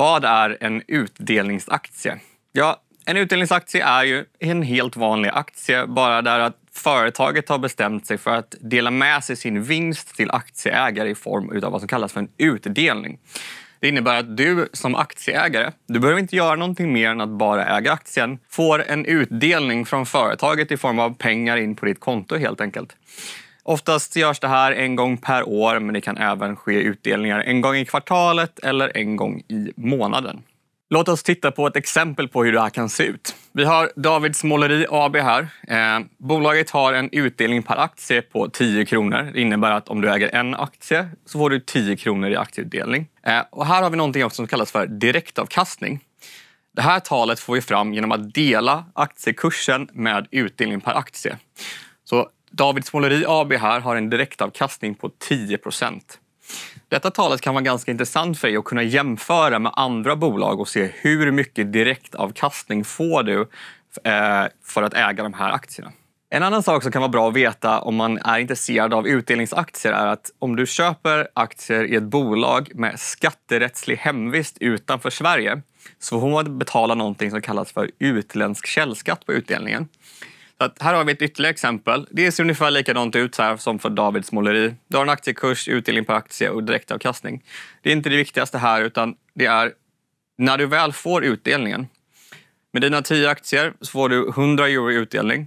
Vad är en utdelningsaktie? Ja, en utdelningsaktie är ju en helt vanlig aktie, bara där att företaget har bestämt sig för att dela med sig sin vinst till aktieägare i form av vad som kallas för en utdelning. Det innebär att du som aktieägare, du behöver inte göra någonting mer än att bara äga aktien, får en utdelning från företaget i form av pengar in på ditt konto helt enkelt. Oftast görs det här en gång per år, men det kan även ske utdelningar en gång i kvartalet eller en gång i månaden. Låt oss titta på ett exempel på hur det här kan se ut. Vi har Davids Måleri AB här. Eh, bolaget har en utdelning per aktie på 10 kronor. Det innebär att om du äger en aktie så får du 10 kronor i aktieutdelning. Eh, och här har vi något som kallas för direktavkastning. Det här talet får vi fram genom att dela aktiekursen med utdelning per aktie. Så Davids Måleri AB här har en direktavkastning på 10 Detta talet kan vara ganska intressant för dig att kunna jämföra med andra bolag och se hur mycket direktavkastning får du eh, för att äga de här aktierna. En annan sak som kan vara bra att veta om man är intresserad av utdelningsaktier är att om du köper aktier i ett bolag med skatterättslig hemvist utanför Sverige så får man betala någonting som kallas för utländsk källskatt på utdelningen. Att här har vi ett ytterligare exempel. Det ser ungefär likadant ut här som för Davids måleri. Du har en aktiekurs, utdelning på aktie och direktavkastning. Det är inte det viktigaste här utan det är när du väl får utdelningen. Med dina 10 aktier så får du 100 euro i utdelning.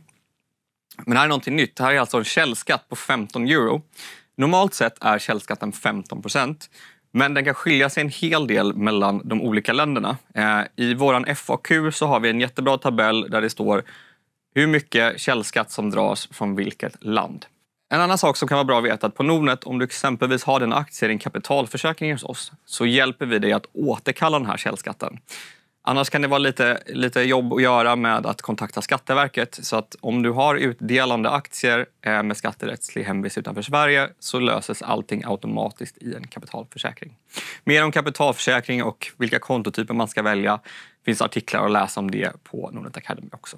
Men här är någonting nytt. Här är alltså en källskatt på 15 euro. Normalt sett är källskatten 15 procent. Men den kan skilja sig en hel del mellan de olika länderna. Eh, I vår FAQ så har vi en jättebra tabell där det står hur mycket källskatt som dras från vilket land. En annan sak som kan vara bra att veta är att på Nordnet, om du exempelvis har dina aktier i en kapitalförsäkring hos oss, så hjälper vi dig att återkalla den här källskatten. Annars kan det vara lite, lite jobb att göra med att kontakta Skatteverket. Så att om du har utdelande aktier eh, med skatterättslig hemvist utanför Sverige så löses allting automatiskt i en kapitalförsäkring. Mer om kapitalförsäkring och vilka kontotyper man ska välja finns artiklar att läsa om det på Nordnet Academy också.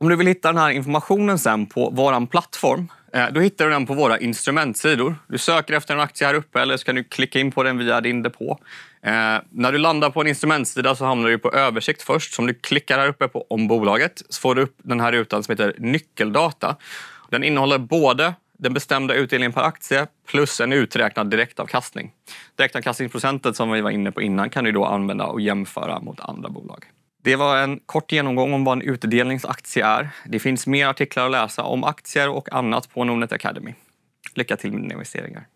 Om du vill hitta den här informationen sen på vår plattform, eh, då hittar du den på våra instrumentsidor. Du söker efter en aktie här uppe eller så kan du klicka in på den via din depå. Eh, när du landar på en instrumentsida så hamnar du på översikt först. Så om du klickar här uppe på om bolaget så får du upp den här rutan som heter nyckeldata. Den innehåller både den bestämda utdelningen per aktie plus en uträknad direktavkastning. Direktavkastningsprocentet som vi var inne på innan kan du då använda och jämföra mot andra bolag. Det var en kort genomgång om vad en utdelningsaktie är. Det finns mer artiklar att läsa om aktier och annat på Nordnet Academy. Lycka till med dina investeringar!